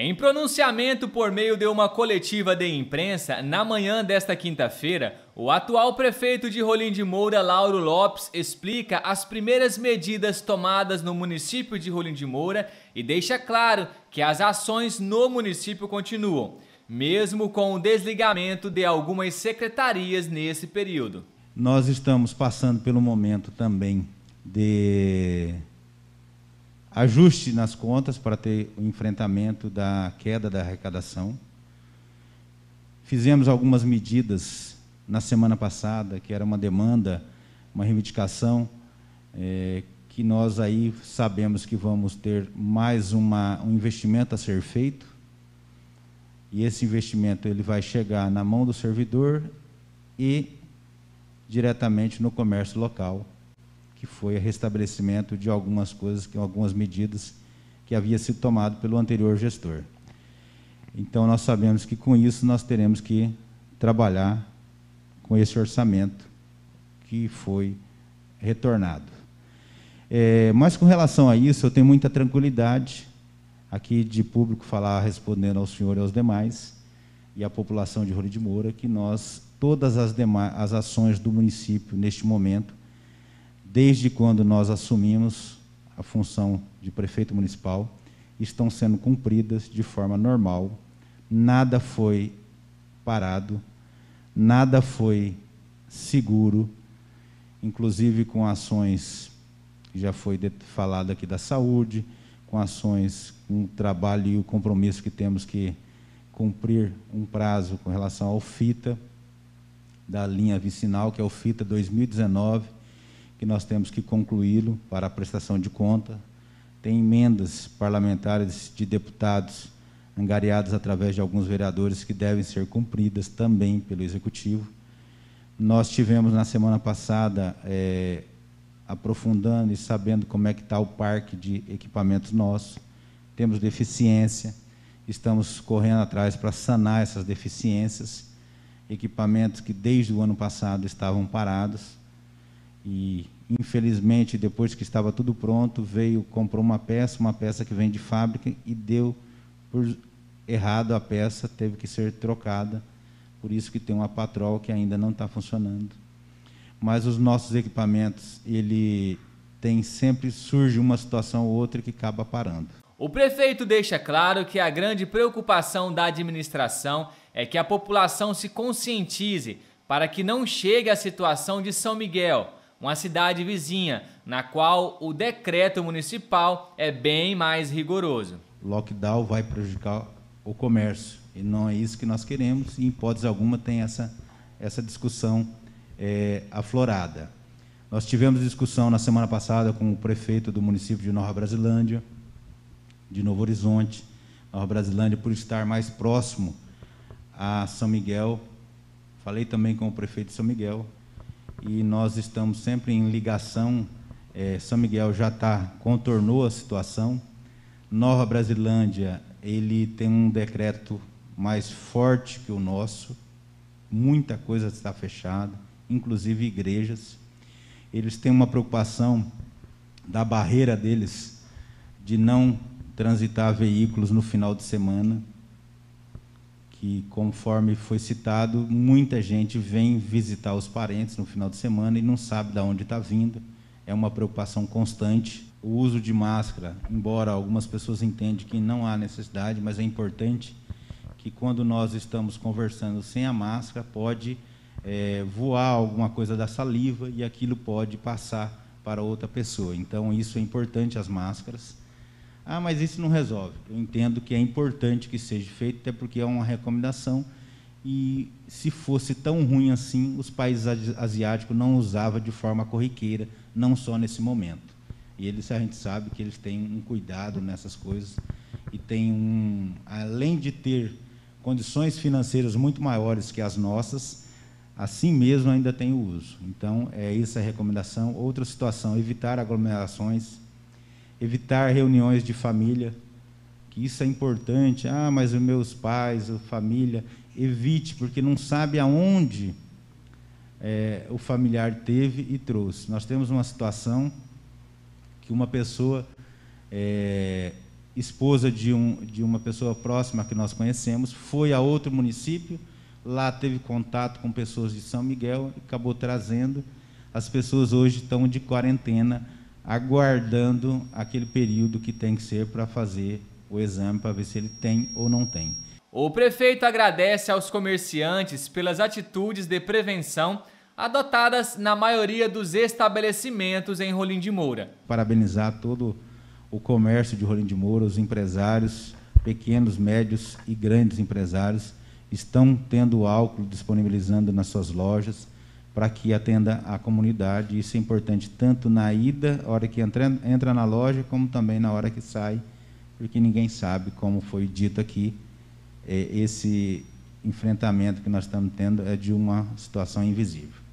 Em pronunciamento por meio de uma coletiva de imprensa, na manhã desta quinta-feira, o atual prefeito de Rolim de Moura, Lauro Lopes, explica as primeiras medidas tomadas no município de Rolim de Moura e deixa claro que as ações no município continuam, mesmo com o desligamento de algumas secretarias nesse período. Nós estamos passando pelo momento também de ajuste nas contas para ter o enfrentamento da queda da arrecadação. Fizemos algumas medidas na semana passada, que era uma demanda, uma reivindicação, é, que nós aí sabemos que vamos ter mais uma, um investimento a ser feito. E esse investimento ele vai chegar na mão do servidor e diretamente no comércio local que foi o restabelecimento de algumas coisas, que algumas medidas que havia sido tomado pelo anterior gestor. Então nós sabemos que com isso nós teremos que trabalhar com esse orçamento que foi retornado. É, mas com relação a isso, eu tenho muita tranquilidade aqui de público falar respondendo ao senhor e aos demais e à população de Rolho de Moura que nós todas as demais as ações do município neste momento desde quando nós assumimos a função de prefeito municipal, estão sendo cumpridas de forma normal. Nada foi parado, nada foi seguro, inclusive com ações que já foi falado aqui da saúde, com ações, com o trabalho e o compromisso que temos que cumprir um prazo com relação ao FITA, da linha vicinal, que é o FITA 2019, que nós temos que concluí-lo para a prestação de conta. Tem emendas parlamentares de deputados angariadas através de alguns vereadores que devem ser cumpridas também pelo Executivo. Nós tivemos na semana passada, é, aprofundando e sabendo como é que está o parque de equipamentos nosso, temos deficiência, estamos correndo atrás para sanar essas deficiências, equipamentos que desde o ano passado estavam parados, e, infelizmente, depois que estava tudo pronto, veio, comprou uma peça, uma peça que vem de fábrica e deu por errado a peça, teve que ser trocada. Por isso que tem uma patrol que ainda não está funcionando. Mas os nossos equipamentos, ele tem sempre surge uma situação ou outra que acaba parando. O prefeito deixa claro que a grande preocupação da administração é que a população se conscientize para que não chegue à situação de São Miguel, uma cidade vizinha, na qual o decreto municipal é bem mais rigoroso. Lockdown vai prejudicar o comércio e não é isso que nós queremos. E, em hipótese alguma, tem essa, essa discussão é, aflorada. Nós tivemos discussão na semana passada com o prefeito do município de Nova Brasilândia, de Novo Horizonte. Nova Brasilândia, por estar mais próximo a São Miguel, falei também com o prefeito de São Miguel, e nós estamos sempre em ligação. É, São Miguel já tá, contornou a situação. Nova Brasilândia, ele tem um decreto mais forte que o nosso. Muita coisa está fechada, inclusive igrejas. Eles têm uma preocupação da barreira deles de não transitar veículos no final de semana que, conforme foi citado, muita gente vem visitar os parentes no final de semana e não sabe de onde está vindo. É uma preocupação constante. O uso de máscara, embora algumas pessoas entendam que não há necessidade, mas é importante que quando nós estamos conversando sem a máscara, pode é, voar alguma coisa da saliva e aquilo pode passar para outra pessoa. Então, isso é importante, as máscaras. Ah, mas isso não resolve. Eu entendo que é importante que seja feito, até porque é uma recomendação. E se fosse tão ruim assim, os países asiáticos não usavam de forma corriqueira, não só nesse momento. E eles, a gente sabe que eles têm um cuidado nessas coisas e têm um, além de ter condições financeiras muito maiores que as nossas, assim mesmo ainda tem o uso. Então, é essa a recomendação. Outra situação, evitar aglomerações evitar reuniões de família, que isso é importante. Ah, mas os meus pais, a família, evite, porque não sabe aonde é, o familiar teve e trouxe. Nós temos uma situação que uma pessoa, é, esposa de, um, de uma pessoa próxima que nós conhecemos, foi a outro município, lá teve contato com pessoas de São Miguel, e acabou trazendo. As pessoas hoje estão de quarentena aguardando aquele período que tem que ser para fazer o exame para ver se ele tem ou não tem. O prefeito agradece aos comerciantes pelas atitudes de prevenção adotadas na maioria dos estabelecimentos em Rolim de Moura. Parabenizar todo o comércio de Rolim de Moura, os empresários, pequenos, médios e grandes empresários, estão tendo álcool disponibilizando nas suas lojas para que atenda a comunidade. Isso é importante tanto na ida, hora que entra, entra na loja, como também na hora que sai, porque ninguém sabe, como foi dito aqui, eh, esse enfrentamento que nós estamos tendo é de uma situação invisível.